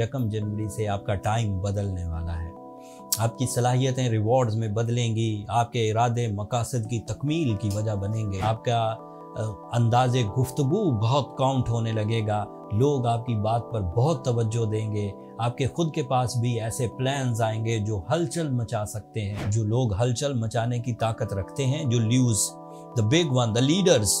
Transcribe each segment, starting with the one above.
यकम जनवरी से आपका टाइम बदलने वाला है आपकी सलाहियतें रिवॉर्ड्स में बदलेंगी आपके इरादे मकासद की तकमील की वजह बनेंगे आपका अंदाज गुफ्तु बहुत काउंट होने लगेगा लोग आपकी बात पर बहुत तवज्जो देंगे आपके खुद के पास भी ऐसे प्लान्स आएंगे जो हलचल मचा सकते हैं जो लोग हलचल मचाने की ताकत रखते हैं जो lose the big one the leaders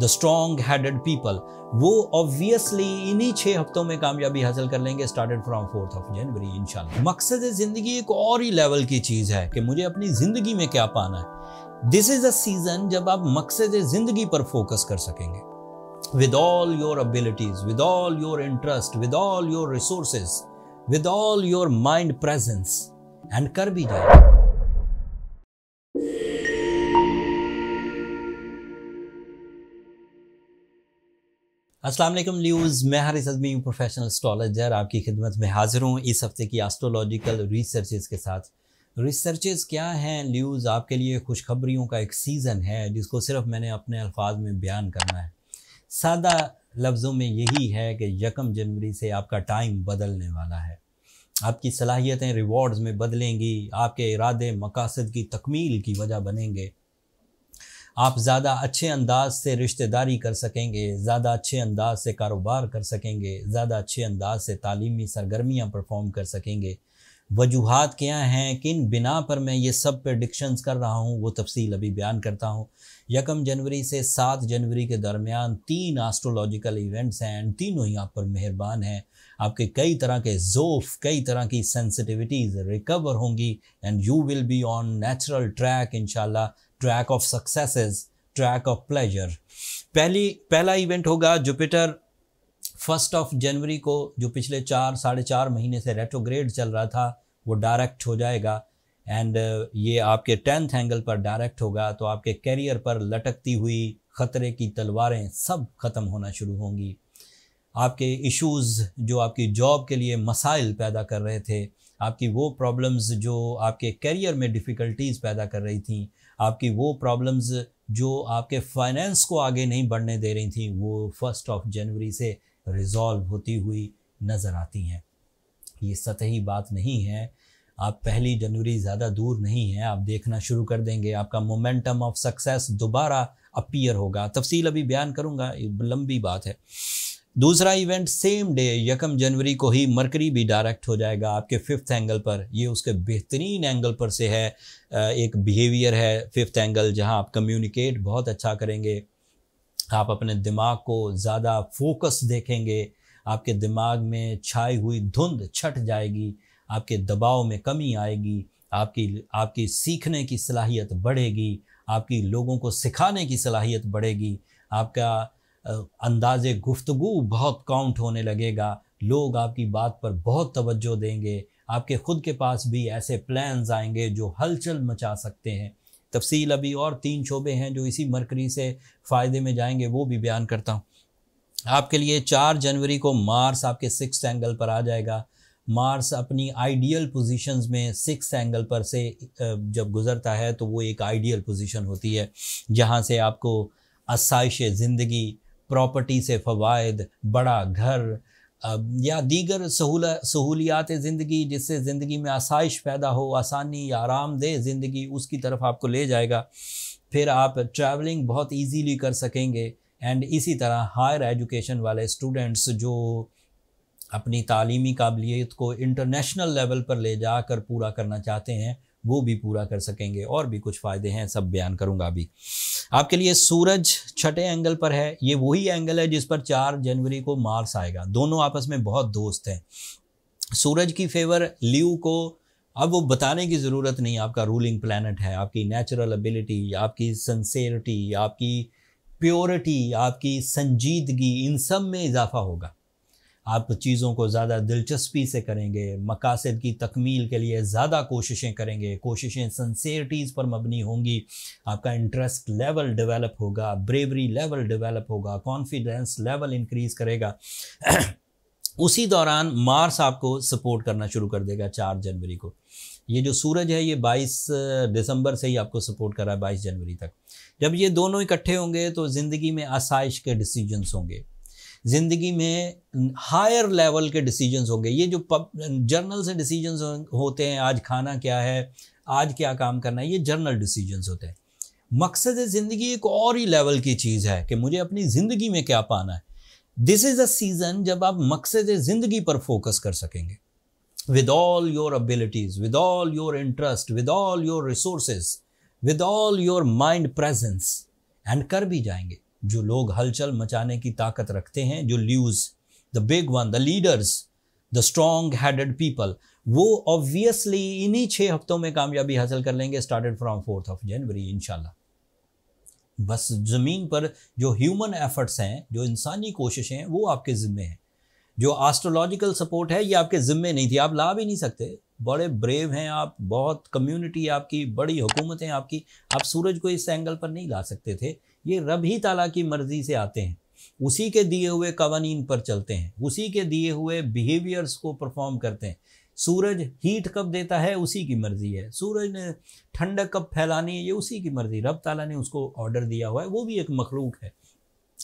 the strong headed people वो ऑब्वियसली इन्हीं छह हफ्तों में कामयाबी हासिल कर लेंगे started from fourth of January इंशाल्लाह मकसद ज़िंदगी एक और ही लेवल की चीज़ है कि मुझे अपनी ज़िंदगी में क्या पाना है दिस इज़ अ सीज़न जब आप मकसद ज़िंदगी पर फोकस कर सकेंगे with all your abilities with all your interest with all your resources with all your mind presence and कर भी जाएगा असलम न्यूज़ मैं हरिस अजमी हूँ प्रोफेशनल एस्ट्रोलॉजर आपकी खिदमत में हाजिर हूँ इस हफ्ते की एस्ट्रोलॉजिकल रिसर्च के साथ रिसर्च क्या हैं न्यूज़ आपके लिए खुशखबरियों का एक सीज़न है जिसको सिर्फ मैंने अपने अल्फाज में बयान करना है सादा लफ्ज़ों में यही है कि यकम जनवरी से आपका टाइम बदलने वाला है आपकी सलाहियतें रिवॉर्ड्स में बदलेंगी आपके इरादे मकासद की तकमील की वजह बनेंगे आप ज़्यादा अच्छे अंदाज से रिश्तेदारी कर सकेंगे ज़्यादा अच्छे अंदाज से कारोबार कर सकेंगे ज़्यादा अच्छे अंदाज से तालीमी सरगर्मियाँ परफॉर्म कर सकेंगे वजूहत क्या हैं किन बिना पर मैं ये सब प्रडिक्शंस कर रहा हूँ वो तफसील अभी बयान करता हूँ यकम जनवरी से सात जनवरी के दरमियान तीन आस्ट्रोलॉजिकल इवेंट्स हैं एंड तीनों ही आप पर मेहरबान हैं आपके कई तरह के जोफ कई तरह की सेंसिटिविटीज़ रिकवर होंगी and you will be on natural track in track of successes track of pleasure पहली पहला इवेंट होगा जुपिटर फर्स्ट ऑफ जनवरी को जो पिछले चार साढ़े चार महीने से रेट्रोग्रेड चल रहा था वो डायरेक्ट हो जाएगा एंड uh, ये आपके टेंथ एंगल पर डायरेक्ट होगा तो आपके कैरियर पर लटकती हुई ख़तरे की तलवारें सब ख़त्म होना शुरू होंगी आपके इश्यूज जो आपकी जॉब के लिए मसाइल पैदा कर रहे थे आपकी वो प्रॉब्लम्स जो आपके कैरियर में डिफ़िकल्टीज़ पैदा कर रही थी आपकी वो प्रॉब्लम्स जो आपके फाइनेंस को आगे नहीं बढ़ने दे रही थी वो फर्स्ट ऑफ जनवरी से रिजॉल्व होती हुई नज़र आती हैं ये सतही बात नहीं है आप पहली जनवरी ज़्यादा दूर नहीं है आप देखना शुरू कर देंगे आपका मोमेंटम ऑफ सक्सेस दोबारा अपीयर होगा तफसील अभी बयान करूँगा लंबी बात है दूसरा इवेंट सेम डे यकम जनवरी को ही मरकरी भी डायरेक्ट हो जाएगा आपके फिफ्थ एंगल पर ये उसके बेहतरीन एंगल पर से है एक बिहेवियर है फिफ्थ एंगल जहां आप कम्युनिकेट बहुत अच्छा करेंगे आप अपने दिमाग को ज़्यादा फोकस देखेंगे आपके दिमाग में छाई हुई धुंध छट जाएगी आपके दबाव में कमी आएगी आपकी आपकी सीखने की सलाहियत बढ़ेगी आपकी लोगों को सिखाने की सलाहियत बढ़ेगी आपका अंदाज़ गुफ्तगु बहुत काउंट होने लगेगा लोग आपकी बात पर बहुत तवज्जो देंगे आपके ख़ुद के पास भी ऐसे प्लान्स आएंगे जो हलचल मचा सकते हैं तफसील अभी और तीन शोबे हैं जो इसी मरकरी से फ़ायदे में जाएंगे वो भी बयान करता हूँ आपके लिए चार जनवरी को मार्स आपके सिक्स एंगल पर आ जाएगा मार्स अपनी आइडियल पोजीशंस में सिक्स एंगल पर से जब गुज़रता है तो वो एक आइडियल पोजीशन होती है जहाँ से आपको आसाइश ज़िंदगी प्रॉपर्टी से फ़वाद बड़ा घर या दीगर सहूल सहूलियात ज़िंदगी जिससे ज़िंदगी में आसाइश पैदा हो आसानी या आरामदेह ज़िंदगी उसकी तरफ आपको ले जाएगा फिर आप ट्रैवलिंग बहुत इजीली कर सकेंगे एंड इसी तरह हायर एजुकेशन वाले स्टूडेंट्स जो अपनी तालीमी काबिलियत को इंटरनेशनल लेवल पर ले जा कर पूरा करना चाहते हैं वो भी पूरा कर सकेंगे और भी कुछ फ़ायदे हैं सब बयान करूँगा अभी आपके लिए सूरज छठे एंगल पर है ये वही एंगल है जिस पर चार जनवरी को मार्स आएगा दोनों आपस में बहुत दोस्त हैं सूरज की फेवर ल्यू को अब वो बताने की ज़रूरत नहीं आपका रूलिंग प्लानट है आपकी नेचुरल एबिलिटी आपकी सन्सेरिटी आपकी प्योरिटी आपकी संजीदगी इन सब में इजाफा होगा आप चीज़ों को ज़्यादा दिलचस्पी से करेंगे मकासद की तकमील के लिए ज़्यादा कोशिशें करेंगे कोशिशें सन्सेरटीज़ पर मबनी होंगी आपका इंटरेस्ट लेवल डेवलप होगा ब्रेवरी लेवल डेवलप होगा कॉन्फिडेंस लेवल इंक्रीज़ करेगा उसी दौरान मार्स आपको सपोर्ट करना शुरू कर देगा चार जनवरी को ये जो सूरज है ये 22 दिसंबर से ही आपको सपोर्ट कर रहा है 22 जनवरी तक जब ये दोनों इकट्ठे होंगे तो ज़िंदगी में आसाइश के डिसीजंस होंगे ज़िंदगी में हायर लेवल के डिसीजंस होंगे ये जो पब जर्नल से डिसीजंस होते हैं आज खाना क्या है आज क्या काम करना है ये जर्नल डिसीजंस होते हैं मकसद ज़िंदगी एक और ही लेवल की चीज़ है कि मुझे अपनी ज़िंदगी में क्या पाना है दिस इज़ अ सीज़न जब आप मकसद ज़िंदगी पर फोकस कर सकेंगे with all your abilities with all your interest with all your resource with all your mind presence and कर भी जाएंगे जो लोग हलचल मचाने की ताकत रखते हैं जो lose the big one the leaders the strong headed people वो ऑब्वियसली इन्हीं छः हफ्तों में कामयाबी हासिल कर लेंगे started from fourth of January इनशाला बस ज़मीन पर जो ह्यूमन एफर्ट्स हैं जो इंसानी कोशिशें हैं वो आपके ज़िम्मे हैं जो आस्ट्रोलॉजिकल सपोर्ट है ये आपके ज़िम्मे नहीं थी आप ला भी नहीं सकते बड़े ब्रेव हैं आप बहुत कम्युनिटी आपकी बड़ी हुकूमतें आपकी आप सूरज को इस एंगल पर नहीं ला सकते थे ये रब ही ताला की मर्ज़ी से आते हैं उसी के दिए हुए कवानीन पर चलते हैं उसी के दिए हुए बिहेवियर्स को परफॉर्म करते हैं सूरज हीट कब देता है उसी की मर्ज़ी है सूरज ने ठंडक कब फैलानी है ये उसी की मर्ज़ी रब ताला ने उसको ऑर्डर दिया हुआ है वो भी एक मखलूक है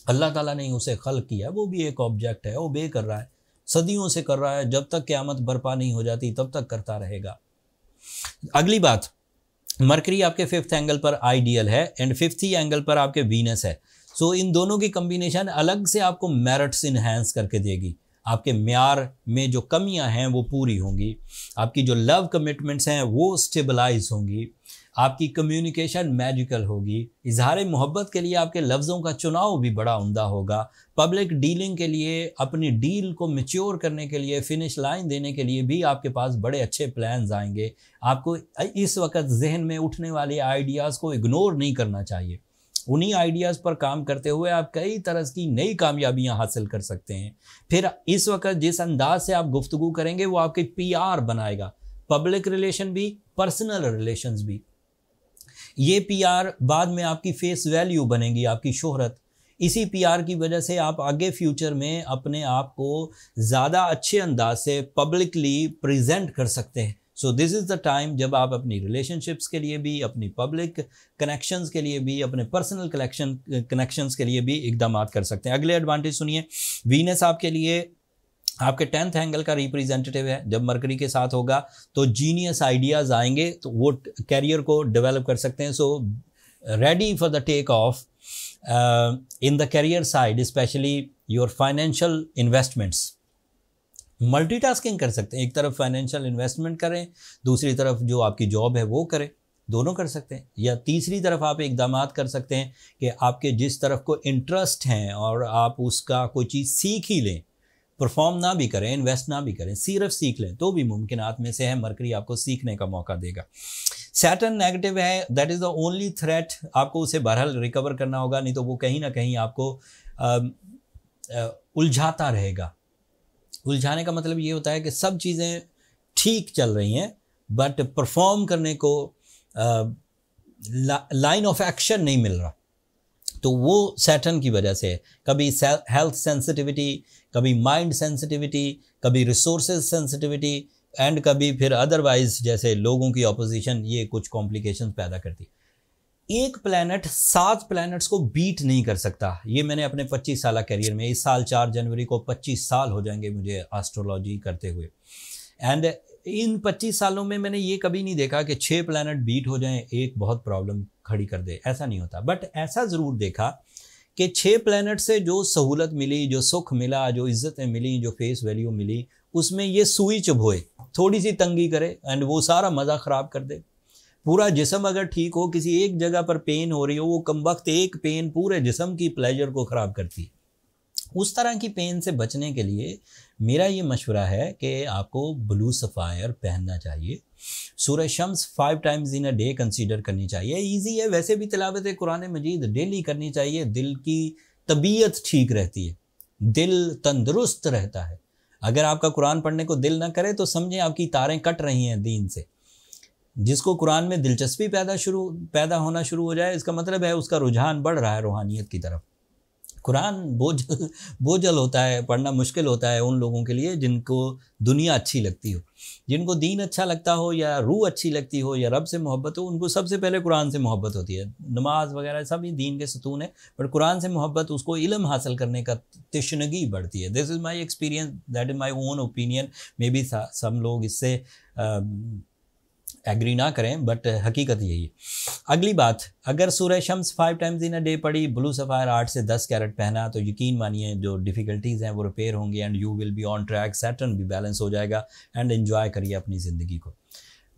अल्लाह ताला ने उसे खल किया वो भी एक ऑब्जेक्ट है ओबे कर रहा है सदियों से कर रहा है जब तक क्यामत बर्पा नहीं हो जाती तब तक करता रहेगा अगली बात मरकरी आपके फिफ्थ एंगल पर आइडियल है एंड फिफ्थ ही एंगल पर आपके वीनस है सो so, इन दोनों की कम्बिनेशन अलग से आपको मेरिट्स इन्हेंस करके देगी आपके मैार में जो कमियां हैं वो पूरी होंगी आपकी जो लव कमिटमेंट्स हैं वो स्टेबलाइज होंगी आपकी कम्युनिकेशन मैजिकल होगी इजहार मोहब्बत के लिए आपके लफ्ज़ों का चुनाव भी बड़ा उमदा होगा पब्लिक डीलिंग के लिए अपनी डील को मेच्योर करने के लिए फिनिश लाइन देने के लिए भी आपके पास बड़े अच्छे प्लान्स आएंगे आपको इस वक्त जहन में उठने वाले आइडियाज़ को इग्नोर नहीं करना चाहिए उन्हीं आइडियाज़ पर काम करते हुए आप कई तरह की नई कामयाबियां हासिल कर सकते हैं फिर इस वक्त जिस अंदाज से आप गुफ्तु करेंगे वो आपके पी बनाएगा पब्लिक रिलेशन भी पर्सनल रिलेशन भी ये पी बाद में आपकी फेस वैल्यू बनेगी आपकी शोहरत इसी आर की वजह से आप आगे फ्यूचर में अपने आप को ज़्यादा अच्छे अंदाज से पब्लिकली प्रेजेंट कर सकते हैं so this is the time जब आप अपनी रिलेशनशिप्स के लिए भी अपनी पब्लिक कनेक्शंस के लिए भी अपने पर्सनल कलेक्शन कनेक्शंस के लिए भी इकदाम कर सकते हैं अगले एडवांटेज सुनिए वीनस आपके लिए आपके टेंथ एंगल का रिप्रेजेंटेटिव है जब मरकरी के साथ होगा तो जीनियस आइडियाज़ आएंगे तो वो कैरियर को डेवलप कर सकते हैं so ready for the take off in the career side specially your financial investments multitasking कर सकते हैं एक तरफ फाइनेंशियल इन्वेस्टमेंट करें दूसरी तरफ जो आपकी जॉब है वो करें दोनों कर सकते हैं या तीसरी तरफ आप इकदाम कर सकते हैं कि आपके जिस तरफ को इंटरेस्ट हैं और आप उसका कोई चीज़ सीख ही लें परफॉर्म ना भी करें इन्वेस्ट ना भी करें सिर्फ सीख लें तो भी मुमकिन में से है मरकरी आपको सीखने का मौका देगा सैटर्न नेगेटिव है that is the only threat आपको उसे बहरहाल रिकवर करना होगा नहीं तो वो कहीं ना कहीं आपको उलझाता रहेगा उलझाने का मतलब ये होता है कि सब चीज़ें ठीक चल रही हैं बट परफॉर्म करने को लाइन ऑफ एक्शन नहीं मिल रहा तो वो सैटन की वजह से कभी हेल्थ सेंसिटिविटी कभी माइंड सेंसिटिविटी कभी रिसोर्सेज सेंसिटिविटी एंड कभी फिर अदरवाइज जैसे लोगों की अपोजिशन ये कुछ कॉम्प्लिकेशंस पैदा करती है एक प्लैनेट सात प्लैनेट्स को बीट नहीं कर सकता ये मैंने अपने 25 साल करियर में इस साल 4 जनवरी को 25 साल हो जाएंगे मुझे एस्ट्रोलॉजी करते हुए एंड इन 25 सालों में मैंने ये कभी नहीं देखा कि छः प्लैनेट बीट हो जाएं एक बहुत प्रॉब्लम खड़ी कर दे ऐसा नहीं होता बट ऐसा ज़रूर देखा कि छः प्लानट से जो सहूलत मिली जो सुख मिला जो इज्जतें मिली जो फेस वैल्यू मिली उसमें ये सुई चुभोए थोड़ी सी तंगी करे एंड वो सारा मज़ा ख़राब कर दे पूरा जिसम अगर ठीक हो किसी एक जगह पर पेन हो रही हो वो कम वक्त एक पेन पूरे जिसम की प्लेजर को ख़राब करती है उस तरह की पेन से बचने के लिए मेरा ये मशवरा है कि आपको ब्लू सफ़ायर पहनना चाहिए सूर्य शम्स five times in a day consider करनी चाहिए इजी है वैसे भी तलावत कुरान मजीद डेली करनी चाहिए दिल की तबीयत ठीक रहती है दिल तंदुरुस्त रहता है अगर आपका कुरान पढ़ने को दिल ना करे तो समझें आपकी तारें कट रही हैं दीन से जिसको कुरान में दिलचस्पी पैदा शुरू पैदा होना शुरू हो जाए इसका मतलब है उसका रुझान बढ़ रहा है रूहानियत की तरफ कुरान बोझ बोझल होता है पढ़ना मुश्किल होता है उन लोगों के लिए जिनको दुनिया अच्छी लगती हो जिनको दीन अच्छा लगता हो या रूह अच्छी लगती हो या रब से मोहब्बत हो उनको सबसे पहले कुरान से मोहब्बत होती है नमाज वगैरह सब ही दीन के सतून है बट कुरान से मोहब्बत उसको इलम हासिल करने का तिशनगी बढ़ती है this is my experience that is my own opinion maybe some लोग इससे एग्री ना करें बट uh, हकीकत यही है अगली बात अगर सूर्य शम्स five times in a day पड़ी ब्लू सफ़ायर आठ से दस कैरेट पहना तो यकीन मानिए जो डिफ़िकल्टीज़ हैं वो रिपेयर होंगी and you will be on track Saturn भी बैलेंस हो जाएगा एंड इन्जॉय करिए अपनी ज़िंदगी को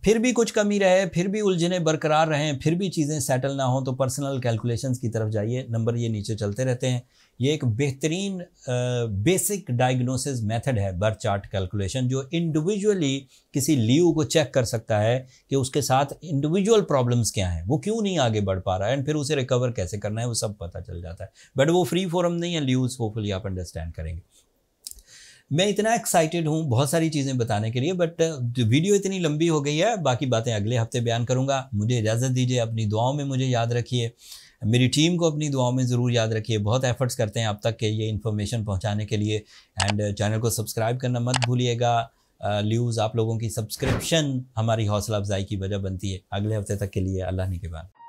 फिर भी कुछ कमी रहे फिर भी उलझने बरकरार रहें फिर भी चीज़ें सेटल ना हों तो पर्सनल कैलकुलेशंस की तरफ जाइए नंबर ये नीचे चलते रहते हैं ये एक बेहतरीन बेसिक डायग्नोसिस मेथड है बर्थ चार्ट कैलकुलेशन जो इंडिविजुअली किसी लीव को चेक कर सकता है कि उसके साथ इंडिविजुअल प्रॉब्लम्स क्या हैं वो क्यों नहीं आगे बढ़ पा रहा है एंड फिर उसे रिकवर कैसे करना है वो सब पता चल जाता है बट वो फ्री फोरम नहीं है लीव्स होपफुली आप अंडरस्टैंड करेंगे मैं इतना एक्साइटेड हूँ बहुत सारी चीज़ें बताने के लिए बट वीडियो इतनी लंबी हो गई है बाकी बातें अगले हफ्ते बयान करूँगा मुझे इजाज़त दीजिए अपनी दुआओं में मुझे याद रखिए मेरी टीम को अपनी दुआओं में ज़रूर याद रखिए बहुत एफर्ट्स करते हैं आप तक के ये इन्फॉर्मेशन पहुँचाने के लिए एंड चैनल uh, को सब्सक्राइब करना मत भूलिएगा न्यूज़ uh, आप लोगों की सब्सक्रिप्शन हमारी हौसला अफजाई की वजह बनती है अगले हफ्ते तक के लिए अल्लाह ने के बाद